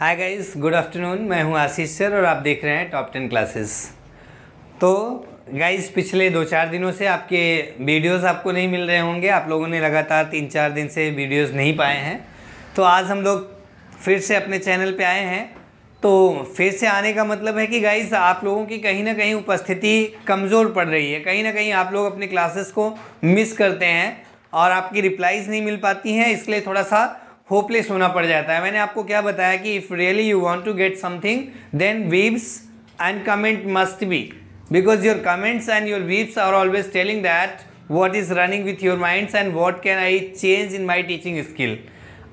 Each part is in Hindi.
हाय गाइस गुड आफ्टरनून मैं हूं आशीष सर और आप देख रहे हैं टॉप टेन क्लासेस तो गाइस पिछले दो चार दिनों से आपके वीडियोस आपको नहीं मिल रहे होंगे आप लोगों ने लगातार तीन चार दिन से वीडियोस नहीं पाए हैं तो आज हम लोग फिर से अपने चैनल पे आए हैं तो फिर से आने का मतलब है कि गाइस आप लोगों की कहीं ना कहीं उपस्थिति कमज़ोर पड़ रही है कहीं ना कहीं आप लोग अपने क्लासेस को मिस करते हैं और आपकी रिप्लाइज़ नहीं मिल पाती हैं इसलिए थोड़ा सा होपलेस होना पड़ जाता है मैंने आपको क्या बताया कि if really you want to get something then views and comment must be because your comments and your views are always telling that what is running with your minds and what can I change in my teaching skill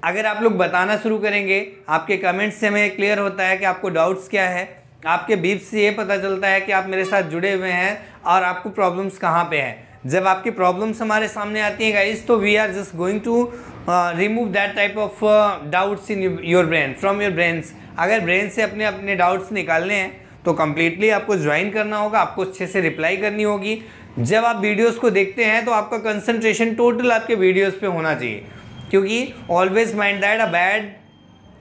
अगर आप लोग बताना शुरू करेंगे आपके कमेंट्स से हमें क्लियर होता है कि आपको डाउट्स क्या है आपके बीप से ये पता चलता है कि आप मेरे साथ जुड़े हुए हैं और आपको प्रॉब्लम्स कहाँ पे हैं जब आपकी प्रॉब्लम्स हमारे सामने आती हैं गाइस तो we are just going to remove that type of doubts in your brain from your brains अगर ब्रेन से अपने अपने डाउट्स निकालने हैं तो कम्प्लीटली आपको ज्वाइन करना होगा आपको अच्छे से रिप्लाई करनी होगी जब आप वीडियोस को देखते हैं तो आपका कंसंट्रेशन टोटल आपके वीडियोस पे होना चाहिए क्योंकि always mind that a bad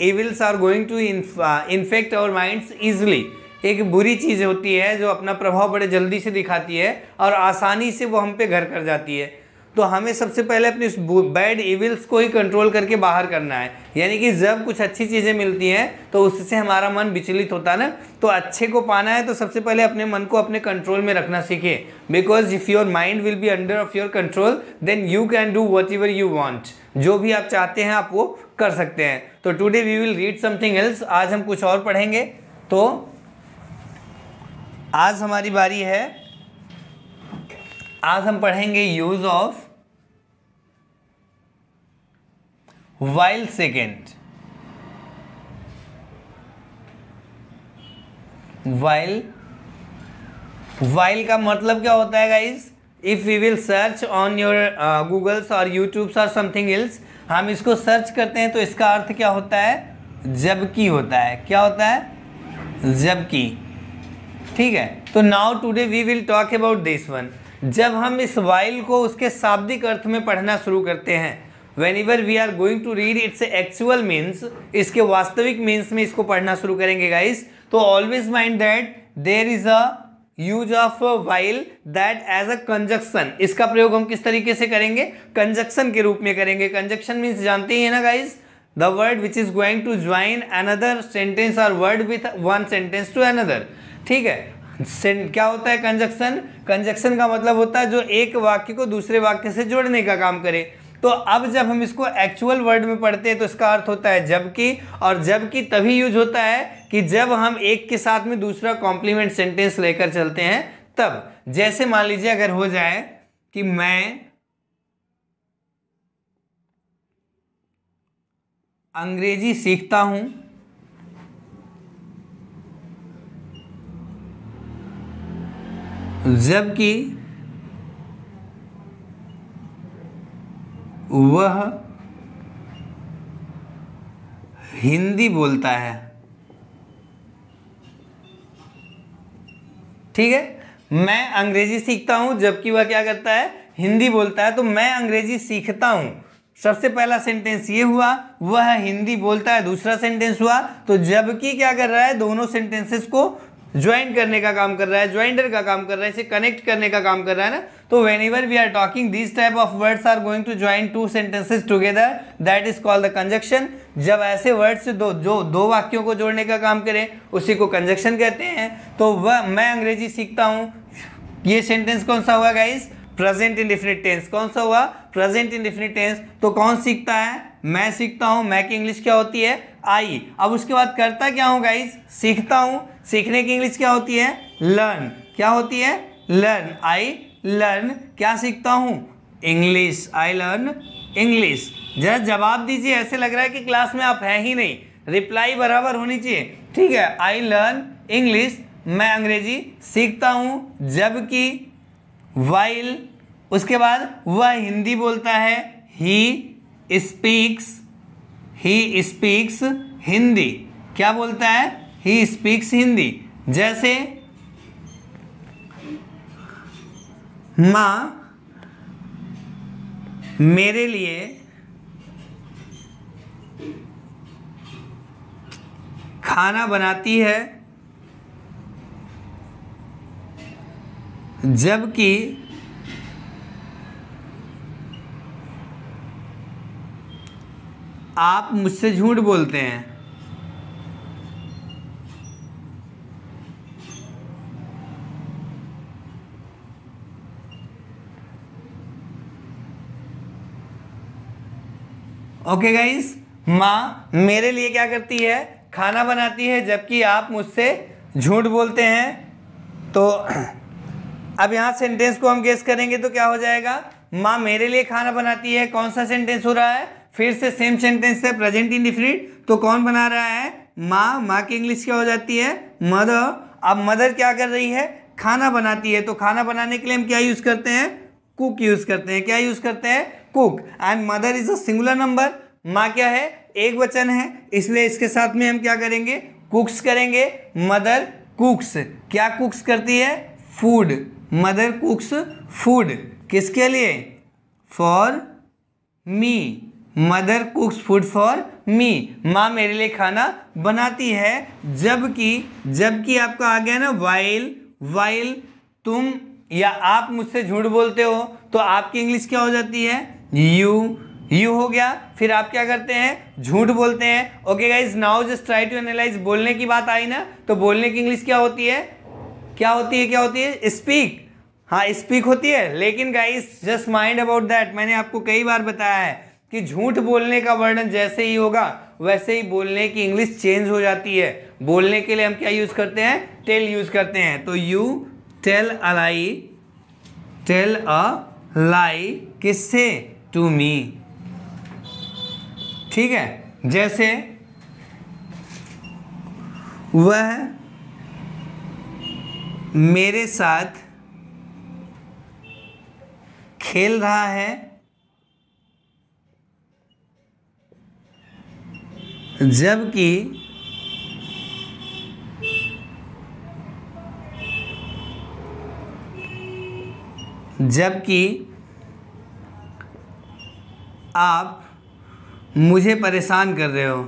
evils are going to infect our minds easily एक बुरी चीज़ होती है जो अपना प्रभाव बड़े जल्दी से दिखाती है और आसानी से वो हम पे घर कर जाती है तो हमें सबसे पहले अपने उस बैड इविल्स को ही कंट्रोल करके बाहर करना है यानी कि जब कुछ अच्छी चीज़ें मिलती हैं तो उससे हमारा मन विचलित होता है ना तो अच्छे को पाना है तो सबसे पहले अपने मन को अपने कंट्रोल में रखना सीखिए because if your mind will be under of your control then you can do whatever you want जो भी आप चाहते हैं आप वो कर सकते हैं तो today we will read something else आज हम कुछ और पढ़ेंगे तो आज हमारी बारी है आज हम पढ़ेंगे use of while second while while का मतलब क्या होता है guys if you will search on your Googles और यूट्यूब्स और समथिंग इल्स हम इसको सर्च करते हैं तो इसका अर्थ क्या होता है जबकि होता है क्या होता है जबकि ठीक है तो now today we will talk about this one जब हम इस वाइल को उसके शाब्दिक अर्थ में पढ़ना शुरू करते हैं whenever we are going to read its actual means इसके वास्तविक मीन्स में इसको पढ़ना शुरू करेंगे गाइस तो always mind that there is a use of while that as a conjunction इसका प्रयोग हम किस तरीके से करेंगे कंजक्शन के रूप में करेंगे कंजक्शन मीन्स जानते ही है ना guys the word which is going to join another sentence और word with one sentence to another ठीक है क्या होता है कंजक्शन कंजक्शन का मतलब होता है जो एक वाक्य को दूसरे वाक्य से जोड़ने का काम करे तो अब जब हम इसको एक्चुअल वर्ड में पढ़ते हैं तो इसका अर्थ होता है जबकि और जबकि तभी यूज होता है कि जब हम एक के साथ में दूसरा कॉम्प्लीमेंट सेंटेंस लेकर चलते हैं तब जैसे मान लीजिए अगर हो जाए कि मैं अंग्रेजी सीखता हूं जबकि वह हिंदी बोलता है ठीक है मैं अंग्रेजी सीखता हूं जबकि वह क्या करता है हिंदी बोलता है तो मैं अंग्रेजी सीखता हूं सबसे पहला सेंटेंस ये हुआ वह हिंदी बोलता है दूसरा सेंटेंस हुआ तो जबकि क्या कर रहा है दोनों सेंटेंसेस को ज्वाइन करने का काम कर रहा है ज्वाइंडर का काम कर रहा है इसे कनेक्ट करने का काम कर रहा है ना तो whenever we are talking this type of words are going to join two sentences together that is called the conjunction जब ऐसे वर्ड्स दो जो दो वाक्यों को जोड़ने का काम करें उसी को कंजक्शन कहते हैं तो वह मैं अंग्रेजी सीखता हूँ ये सेंटेंस कौन सा हुआ guys present indefinite tense कौन सा हुआ प्रेजेंट इन डिफिनिट टेंस तो कौन सीखता है मैं सीखता हूँ मैं की इंग्लिश क्या होती है आई अब उसके बाद करता क्या हूँ गाइज सीखता हूँ सीखने की इंग्लिश क्या होती है लर्न क्या होती है लर्न आई लर्न क्या सीखता हूँ इंग्लिश आई लर्न इंग्लिश जरा जवाब दीजिए ऐसे लग रहा है कि क्लास में आप है ही नहीं रिप्लाई बराबर होनी चाहिए ठीक है आई लर्न इंग्लिश मैं अंग्रेजी सीखता हूँ जबकि वाइल उसके बाद वह हिंदी बोलता है he speaks he speaks Hindi क्या बोलता है ही स्पीक्स हिंदी जैसे माँ मेरे लिए खाना बनाती है जबकि आप मुझसे झूठ बोलते हैं ओके गाइस माँ मेरे लिए क्या करती है खाना बनाती है जबकि आप मुझसे झूठ बोलते हैं तो अब यहाँ सेंटेंस को हम गेस करेंगे तो क्या हो जाएगा माँ मेरे लिए खाना बनाती है कौन सा सेंटेंस हो रहा है फिर से सेम सेंटेंस है प्रेजेंट इन डिफरेंट तो कौन बना रहा है माँ माँ की इंग्लिश क्या हो जाती है मदर अब मदर क्या कर रही है खाना बनाती है तो खाना बनाने के लिए हम क्या यूज़ करते हैं कुक यूज़ करते हैं क्या यूज़ करते हैं cook and mother is a singular number माँ क्या है एक वचन है इसलिए इसके साथ में हम क्या करेंगे कुक्स करेंगे मदर कुक्स क्या कुक्स करती है फूड मदर कुक्स फूड किसके लिए for me mother cooks food for me माँ मेरे लिए खाना बनाती है जबकि जबकि आपका आ गया ना वाइल वाइल तुम या आप मुझसे झूठ बोलते हो तो आपकी इंग्लिश क्या हो जाती है यू यू हो गया फिर आप क्या करते हैं झूठ बोलते हैं okay guys now just try to analyse बोलने की बात आई ना तो बोलने की इंग्लिश क्या होती है क्या होती है क्या होती है स्पीक हाँ स्पीक होती है लेकिन guys just mind about that मैंने आपको कई बार बताया है कि झूठ बोलने का वर्णन जैसे ही होगा वैसे ही बोलने की इंग्लिश चेंज हो जाती है बोलने के लिए हम क्या यूज करते हैं टेल यूज करते हैं तो you tell a lie tell a lie किससे टू मी ठीक है जैसे वह मेरे साथ खेल रहा है जबकि जबकि आप मुझे परेशान कर रहे हो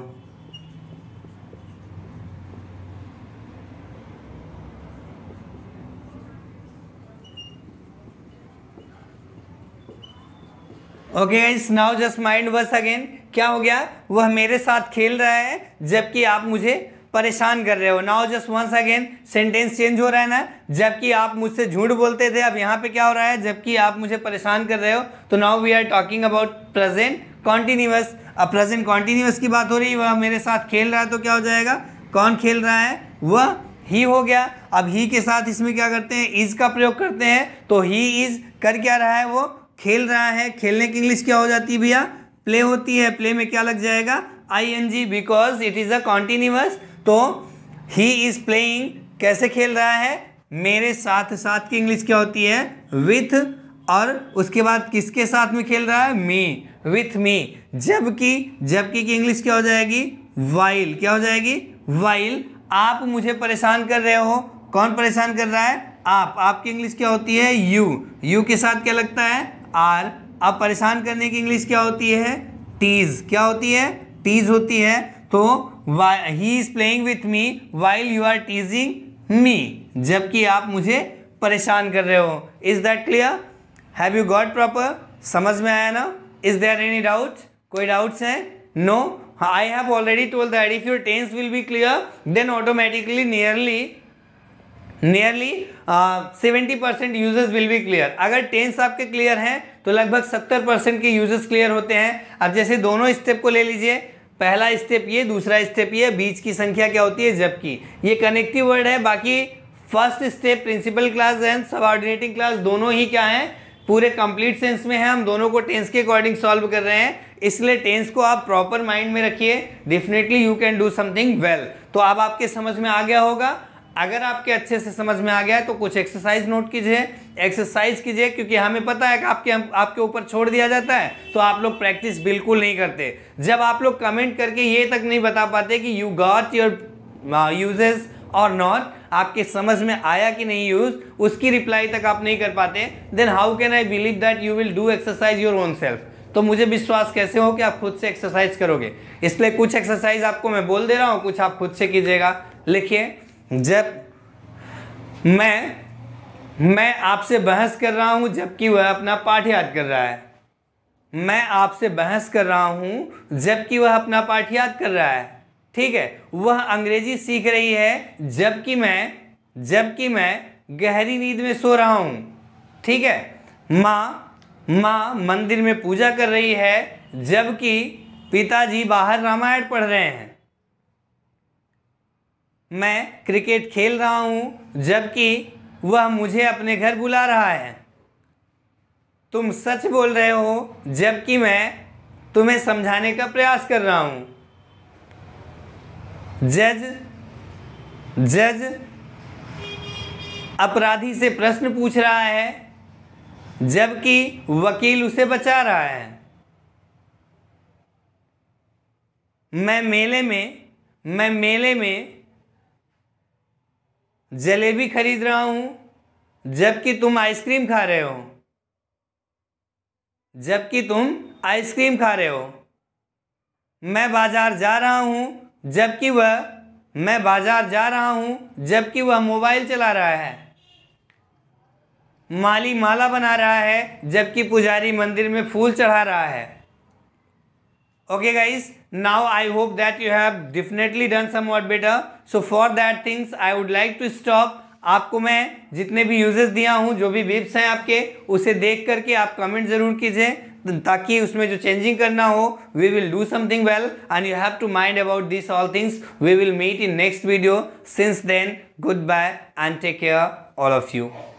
okay guys now just mind verse again क्या हो गया वह मेरे साथ खेल रहा है जबकि आप मुझे परेशान कर रहे हो now just once again sentence change हो रहा है ना जबकि आप मुझसे झूठ बोलते थे अब यहाँ पे क्या हो रहा है जबकि आप मुझे परेशान कर रहे हो तो now we are talking about present continuous अब प्रेजेंट कॉन्टिन्यूस की बात हो रही है वह मेरे साथ खेल रहा है तो क्या हो जाएगा कौन खेल रहा है वह ही हो गया अब ही के साथ इसमें क्या करते हैं इज़ का प्रयोग करते हैं तो ही इज़ कर क्या रहा है वो खेल रहा है खेलने की इंग्लिश क्या हो जाती है भैया प्ले होती है प्ले में क्या लग जाएगा I N G because it is a continuous तो ही इज प्लेइंग कैसे खेल रहा है मेरे साथ साथ की इंग्लिश क्या होती है विथ और उसके बाद किसके साथ में खेल रहा है मी विथ मी जबकि जबकि की इंग्लिश क्या हो जाएगी वाइल क्या हो जाएगी वाइल आप मुझे परेशान कर रहे हो कौन परेशान कर रहा है आप आपकी इंग्लिश क्या होती है यू यू के साथ क्या लगता है आर अब परेशान करने की इंग्लिश क्या होती है टीज क्या होती है टीज होती है तो he is playing with me while you are teasing me जबकि आप मुझे परेशान कर रहे हो is that clear have you got proper समझ में आया ना इज देयर एनी डाउट कोई डाउट्स हैं no I have already told that if your tense will be clear then automatically nearly nearly seventy percent users will be clear अगर टेंस आपके क्लियर हैं तो लगभग सत्तर परसेंट के यूजर्स क्लियर होते हैं अब जैसे दोनों स्टेप को ले लीजिए पहला स्टेप ये दूसरा स्टेप ये बीच की संख्या क्या होती है जबकि ये कनेक्टिव वर्ड है बाकी first step principal clause and subordinating clause दोनों ही क्या हैं पूरे कंप्लीट सेंस में है हम दोनों को टेंस के अकॉर्डिंग सॉल्व कर रहे हैं इसलिए टेंस को आप प्रॉपर माइंड में रखिए definitely you can do something well तो अब आपके समझ में आ गया होगा अगर आपके अच्छे से समझ में आ गया है तो कुछ एक्सरसाइज नोट कीजिए एक्सरसाइज कीजिए क्योंकि हमें पता है कि आपके आपके ऊपर छोड़ दिया जाता है तो आप लोग प्रैक्टिस बिल्कुल नहीं करते जब आप लोग कमेंट करके ये तक नहीं बता पाते कि you got your uses or not आपके समझ में आया कि नहीं यूज उसकी रिप्लाई तक आप नहीं कर पाते then how can I believe that you will do exercise your own self तो मुझे विश्वास कैसे हो कि आप खुद से एक्सरसाइज करोगे इसलिए कुछ एक्सरसाइज आपको मैं बोल दे रहा हूँ कुछ आप खुद से कीजिएगा लिखिए जब मैं मैं आपसे बहस कर रहा हूँ जबकि वह अपना पाठ याद कर रहा है मैं आपसे बहस कर रहा हूँ जबकि वह अपना पाठ याद कर रहा है ठीक है वह अंग्रेजी सीख रही है जबकि मैं जबकि मैं गहरी नींद में सो रहा हूँ ठीक है माँ माँ मंदिर में पूजा कर रही है जबकि पिताजी बाहर रामायण पढ़ रहे हैं मैं क्रिकेट खेल रहा हूँ जबकि वह मुझे अपने घर बुला रहा है तुम सच बोल रहे हो जबकि मैं तुम्हें समझाने का प्रयास कर रहा हूँ जज जज अपराधी से प्रश्न पूछ रहा है जबकि वकील उसे बचा रहा है मैं मेले में मैं मेले में जलेबी खरीद रहा हूँ जबकि तुम आइसक्रीम खा रहे हो जबकि तुम आइसक्रीम खा रहे हो मैं बाज़ार जा रहा हूँ जबकि वह मैं बाज़ार जा रहा हूँ जबकि वह मोबाइल चला रहा है माली माला बना रहा है जबकि पुजारी मंदिर में फूल चढ़ा रहा है okay guys now i hope that you have definitely done somewhat better so for that things i would like to stop आपको मैं जितने भी यूजेस दिया हूँ जो भी वेब्स हैं आपके उसे देख करके आप कमेंट ज़रूर कीजिए ताकि उसमें जो चेंजिंग करना हो we will do something well and you have to mind about this all things we will meet in next video since then good bye and take care all of you